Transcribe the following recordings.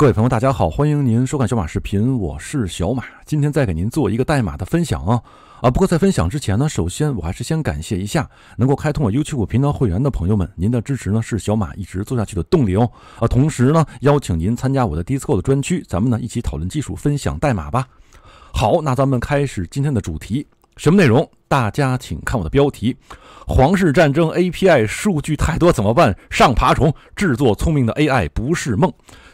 各位朋友，大家好，欢迎您收看小马视频，我是小马，今天再给您做一个代码的分享啊啊！不过在分享之前呢，首先我还是先感谢一下能够开通我 YouTube 频道会员的朋友们，您的支持呢是小马一直做下去的动力哦啊！同时呢，邀请您参加我的 Discord 专区，咱们呢一起讨论技术，分享代码吧。好，那咱们开始今天的主题，什么内容？大家请看我的标题：《皇室战争 API 数据太多怎么办？上爬虫制作聪明的 AI 不是梦》。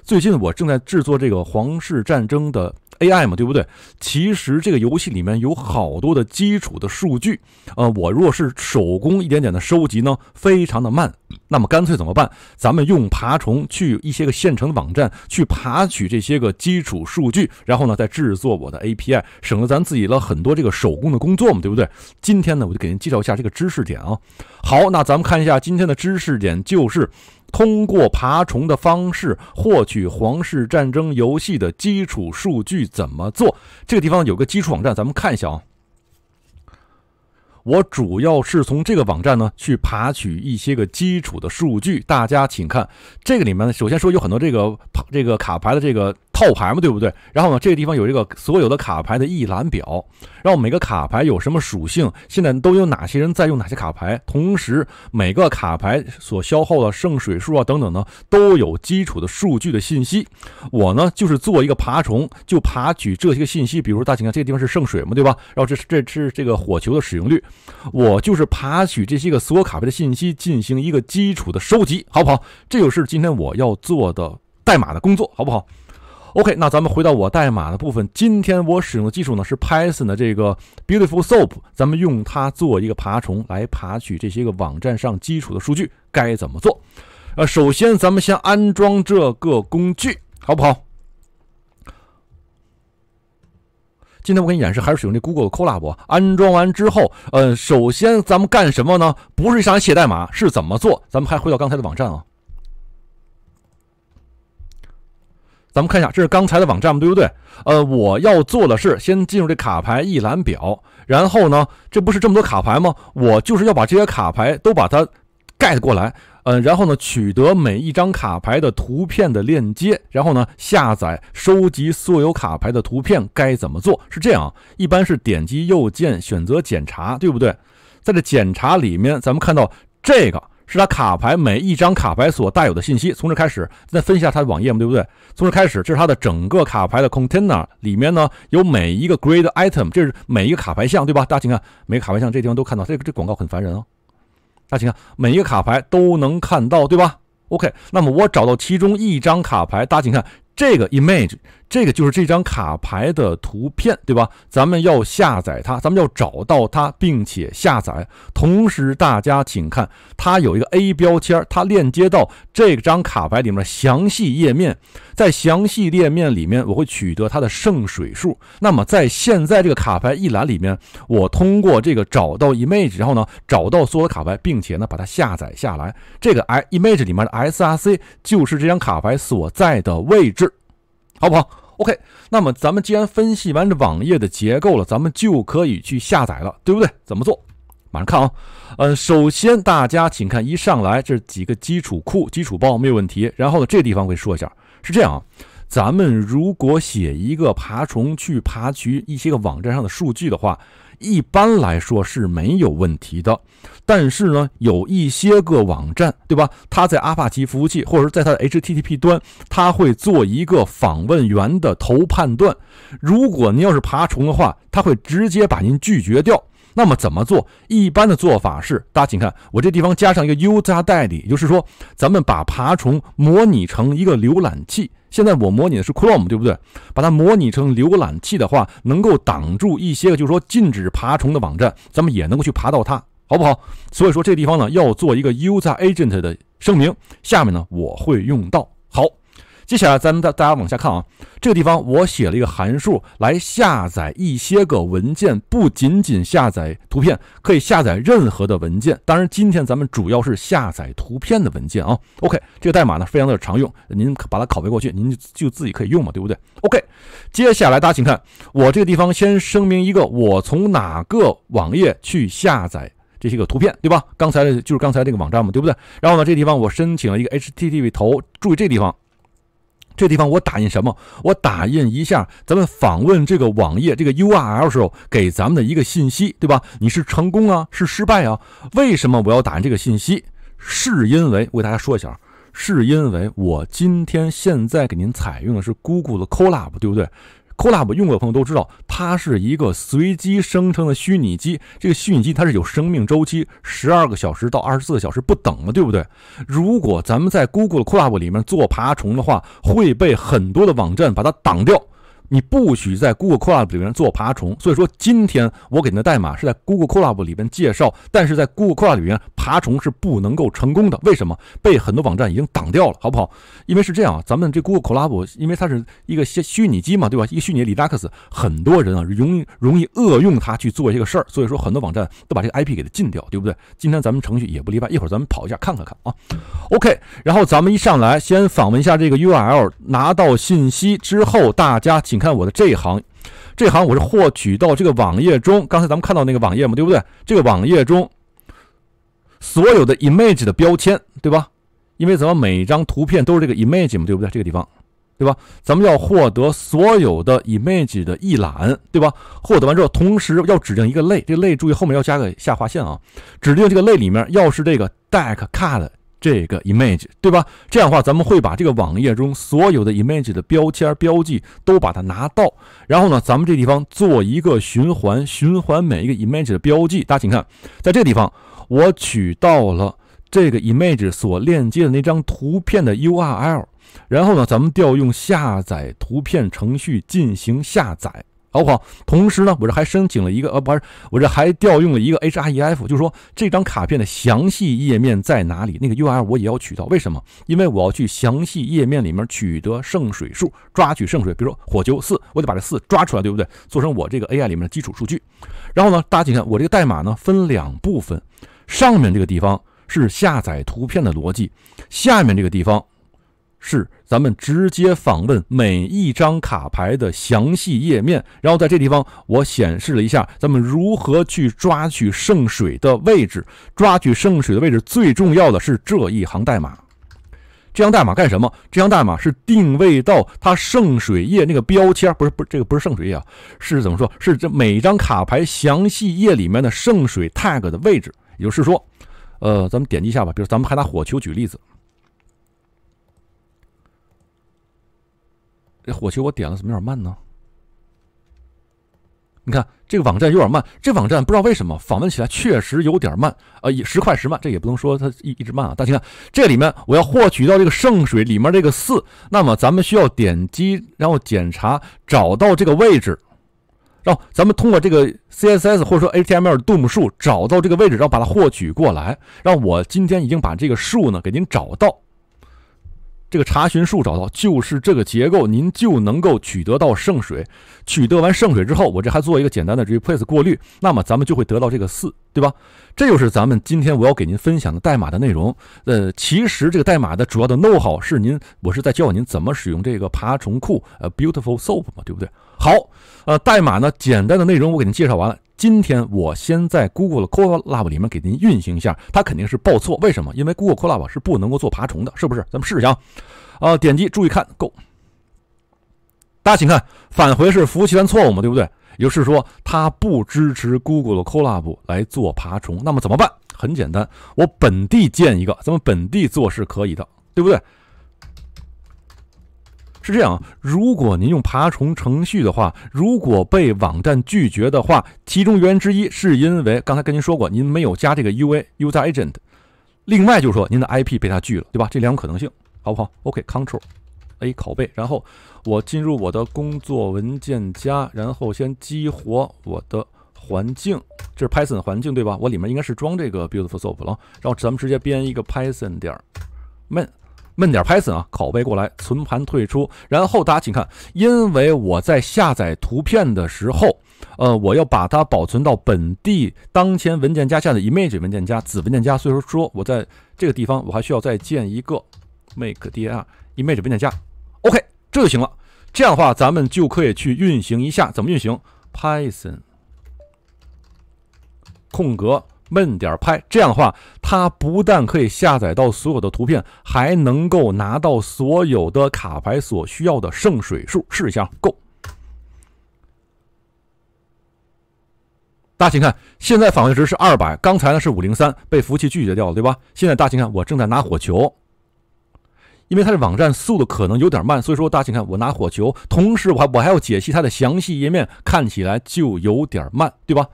最近我正在制作这个《皇室战争》的 AI 嘛，对不对？其实这个游戏里面有好多的基础的数据，呃，我若是手工一点点的收集呢，非常的慢。那么干脆怎么办？咱们用爬虫去一些个现成的网站去爬取这些个基础数据，然后呢再制作我的 API，省了咱自己了很多这个手工的工作嘛，对不对？今天呢，我就给您介绍一下这个知识点啊。好，那咱们看一下今天的知识点就是。通过爬虫的方式获取《皇室战争》游戏的基础数据怎么做？这个地方有个基础网站，咱们看一下啊。我主要是从这个网站呢去爬取一些个基础的数据。大家请看，这个里面呢，首先说有很多这个这个卡牌的这个。套牌嘛，对不对？然后呢，这个地方有一个所有的卡牌的一览表，然后每个卡牌有什么属性，现在都有哪些人在用哪些卡牌，同时每个卡牌所消耗的圣水数啊等等呢，都有基础的数据的信息。我呢就是做一个爬虫，就爬取这些个信息，比如大家看这个地方是圣水嘛，对吧？然后这是这是这个火球的使用率，我就是爬取这些个所有卡牌的信息进行一个基础的收集，好不好？这就是今天我要做的代码的工作，好不好？OK，那咱们回到我代码的部分。今天我使用的技术呢是 Python 的这个 Beautiful s o a p 咱们用它做一个爬虫来爬取这些个网站上基础的数据，该怎么做？呃，首先咱们先安装这个工具，好不好？今天我给你演示还是使用这 Google Colab。安装完之后，呃，首先咱们干什么呢？不是上来写代码，是怎么做？咱们还回到刚才的网站啊。咱们看一下，这是刚才的网站对不对？呃，我要做的是先进入这卡牌一览表，然后呢，这不是这么多卡牌吗？我就是要把这些卡牌都把它 get 过来，嗯，然后呢，取得每一张卡牌的图片的链接，然后呢，下载收集所有卡牌的图片，该怎么做？是这样一般是点击右键选择检查，对不对？在这检查里面，咱们看到这个。是它卡牌每一张卡牌所带有的信息，从这开始再分析下它的网页嘛，对不对？从这开始，这是它的整个卡牌的 container 里面呢，有每一个 grade item，这是每一个卡牌项，对吧？大家请看，每个卡牌项这地方都看到，这个这广告很烦人哦。大家请看，每一个卡牌都能看到，对吧？OK，那么我找到其中一张卡牌，大家请看。这个 image 这个就是这张卡牌的图片，对吧？咱们要下载它，咱们要找到它并且下载。同时，大家请看，它有一个 a 标签，它链接到这张卡牌里面的详细页面。在详细页面里面，我会取得它的圣水数。那么，在现在这个卡牌一栏里面，我通过这个找到 image，然后呢，找到所有卡牌，并且呢，把它下载下来。这个 i image 里面的 src 就是这张卡牌所在的位置。好不好？OK，那么咱们既然分析完这网页的结构了，咱们就可以去下载了，对不对？怎么做？马上看啊！呃，首先大家请看，一上来这几个基础库、基础包没有问题。然后呢，这地方我给说一下，是这样啊。咱们如果写一个爬虫去爬取一些个网站上的数据的话，一般来说是没有问题的。但是呢，有一些个网站，对吧？它在阿帕奇服务器或者是在它的 HTTP 端，它会做一个访问源的头判断。如果您要是爬虫的话，它会直接把您拒绝掉。那么怎么做？一般的做法是，大家请看，我这地方加上一个 User 代理，也就是说，咱们把爬虫模拟成一个浏览器。现在我模拟的是 Chrome，对不对？把它模拟成浏览器的话，能够挡住一些，就是说禁止爬虫的网站，咱们也能够去爬到它，好不好？所以说这地方呢，要做一个 User Agent 的声明。下面呢，我会用到。好。接下来咱们大大家往下看啊，这个地方我写了一个函数来下载一些个文件，不仅仅下载图片，可以下载任何的文件。当然，今天咱们主要是下载图片的文件啊。OK，这个代码呢非常的常用，您把它拷贝过去，您就自己可以用嘛，对不对？OK，接下来大家请看，我这个地方先声明一个，我从哪个网页去下载这些个图片，对吧？刚才的就是刚才那个网站嘛，对不对？然后呢，这地方我申请了一个 HTTP 头，注意这地方。这地方我打印什么？我打印一下咱们访问这个网页这个 URL 时候给咱们的一个信息，对吧？你是成功啊，是失败啊？为什么我要打印这个信息？是因为我给大家说一下，是因为我今天现在给您采用的是 Google 的 c o l l b p 对不对？c o l a b 用过的朋友都知道，它是一个随机生成的虚拟机。这个虚拟机它是有生命周期，十二个小时到二十四小时不等的，对不对？如果咱们在 Google 的 Kolab 里面做爬虫的话，会被很多的网站把它挡掉。你不许在 Google Cloud 里面做爬虫，所以说今天我给你的代码是在 Google Cloud 里面介绍，但是在 Google Cloud 里面爬虫是不能够成功的，为什么？被很多网站已经挡掉了，好不好？因为是这样啊，咱们这 Google Cloud 因为它是一个虚虚拟机嘛，对吧？一个虚拟的 Linux，很多人啊容易容易恶用它去做一个事儿，所以说很多网站都把这个 IP 给它禁掉，对不对？今天咱们程序也不例外，一会儿咱们跑一下看看看啊。OK，然后咱们一上来先访问一下这个 URL，拿到信息之后，大家。你看我的这一行，这一行我是获取到这个网页中，刚才咱们看到那个网页嘛，对不对？这个网页中所有的 image 的标签，对吧？因为咱们每一张图片都是这个 image 嘛，对不对？这个地方，对吧？咱们要获得所有的 image 的一览，对吧？获得完之后，同时要指定一个类，这个类注意后面要加个下划线啊。指定这个类里面要是这个 deck card。这个 image 对吧？这样的话，咱们会把这个网页中所有的 image 的标签标记都把它拿到，然后呢，咱们这地方做一个循环，循环每一个 image 的标记。大家请看，在这地方，我取到了这个 image 所链接的那张图片的 URL，然后呢，咱们调用下载图片程序进行下载。好不好？同时呢，我这还申请了一个，呃，不是，我这还调用了一个 href，就是说这张卡片的详细页面在哪里？那个 URL 我也要取到。为什么？因为我要去详细页面里面取得圣水数，抓取圣水，比如说火球四，我得把这四抓出来，对不对？做成我这个 AI 里面的基础数据。然后呢，大家请看我这个代码呢分两部分，上面这个地方是下载图片的逻辑，下面这个地方。是咱们直接访问每一张卡牌的详细页面，然后在这地方我显示了一下咱们如何去抓取圣水的位置。抓取圣水的位置最重要的是这一行代码。这行代码干什么？这行代码是定位到它圣水页那个标签，不是，不是这个不是圣水页啊，是怎么说？是这每一张卡牌详细页里面的圣水 tag 的位置。也就是说，呃，咱们点击一下吧，比如咱们还拿火球举例子。这火球，我点了，怎么有点慢呢？你看这个网站有点慢，这网站不知道为什么访问起来确实有点慢啊。也快时慢，这也不能说它一一直慢啊。大家看这里面，我要获取到这个圣水里面这个四，那么咱们需要点击，然后检查找到这个位置，然后咱们通过这个 CSS 或者说 HTML 的度数找到这个位置，然后把它获取过来。让我今天已经把这个数呢给您找到。这个查询数找到就是这个结构，您就能够取得到圣水。取得完圣水之后，我这还做一个简单的这个 place 过滤，那么咱们就会得到这个四。对吧？这就是咱们今天我要给您分享的代码的内容。呃，其实这个代码的主要的 knowhow 是您，我是在教您怎么使用这个爬虫库，呃，Beautiful Soup 嘛，对不对？好，呃，代码呢，简单的内容我给您介绍完了。今天我先在 Google 的 Curlab 里面给您运行一下，它肯定是报错，为什么？因为 Google c o r l a b 是不能够做爬虫的，是不是？咱们试试啊，啊，点击，注意看，Go，大家请看，返回是服务器端错误嘛，对不对？也就是说，他不支持 Google 的 c o l a b 来做爬虫，那么怎么办？很简单，我本地建一个，咱们本地做是可以的，对不对？是这样啊。如果您用爬虫程序的话，如果被网站拒绝的话，其中原因之一是因为刚才跟您说过，您没有加这个 UA User Agent，另外就是说您的 IP 被他拒了，对吧？这两种可能性，好不好？OK，Control。a 拷贝，然后我进入我的工作文件夹，然后先激活我的环境，这是 Python 环境对吧？我里面应该是装这个 BeautifulSoup 了，然后咱们直接编一个 Python 点 men men 点 Python 啊，拷贝过来，存盘退出。然后大家请看，因为我在下载图片的时候，呃，我要把它保存到本地当前文件夹下的 image 文件夹子文件夹，所以说我在这个地方我还需要再建一个 make dir。Image 文件夹，OK，这就行了。这样的话，咱们就可以去运行一下。怎么运行？Python 空格闷点拍。这样的话，它不但可以下载到所有的图片，还能够拿到所有的卡牌所需要的圣水数。试一下，Go。大家请看，现在返回值是二百，刚才呢是五零三，被服务器拒绝掉了，对吧？现在大家请看，我正在拿火球。因为它的网站速度可能有点慢，所以说大家请看，我拿火球，同时我还我还要解析它的详细页面，看起来就有点慢，对吧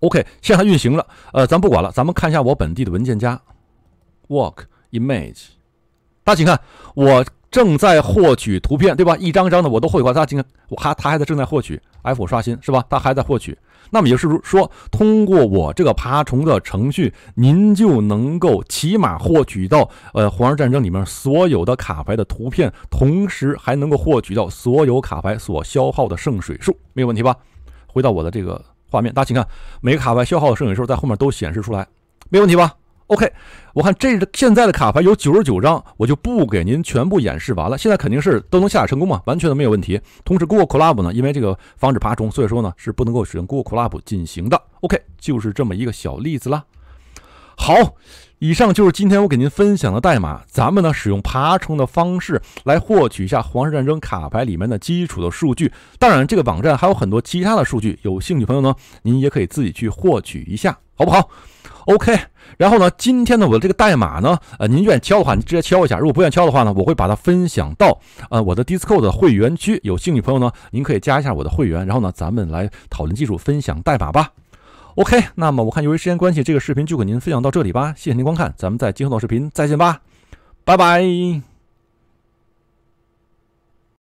？OK，现在它运行了，呃，咱不管了，咱们看一下我本地的文件夹，work image。大家请看，我正在获取图片，对吧？一张张的我都获取，大家请看，我还它还在正在获取。F 刷新是吧？它还在获取。那么也就是说，通过我这个爬虫的程序，您就能够起码获取到呃《皇室战争》里面所有的卡牌的图片，同时还能够获取到所有卡牌所消耗的圣水数，没有问题吧？回到我的这个画面，大家请看，每个卡牌消耗的圣水数在后面都显示出来，没问题吧？OK，我看这现在的卡牌有九十九张，我就不给您全部演示完了。现在肯定是都能下载成功嘛，完全都没有问题。同时，Google Club 呢，因为这个防止爬虫，所以说呢是不能够使用 Google Club 进行的。OK，就是这么一个小例子啦。好，以上就是今天我给您分享的代码，咱们呢使用爬虫的方式来获取一下《皇室战争》卡牌里面的基础的数据。当然，这个网站还有很多其他的数据，有兴趣朋友呢，您也可以自己去获取一下，好不好？OK，然后呢，今天呢，我的这个代码呢，呃，您愿意敲的话，您直接敲一下；如果不愿意敲的话呢，我会把它分享到呃我的 Discord 的会员区。有兴趣朋友呢，您可以加一下我的会员，然后呢，咱们来讨论技术，分享代码吧。OK，那么我看由于时间关系，这个视频就给您分享到这里吧。谢谢您观看，咱们在今后的视频再见吧，拜拜。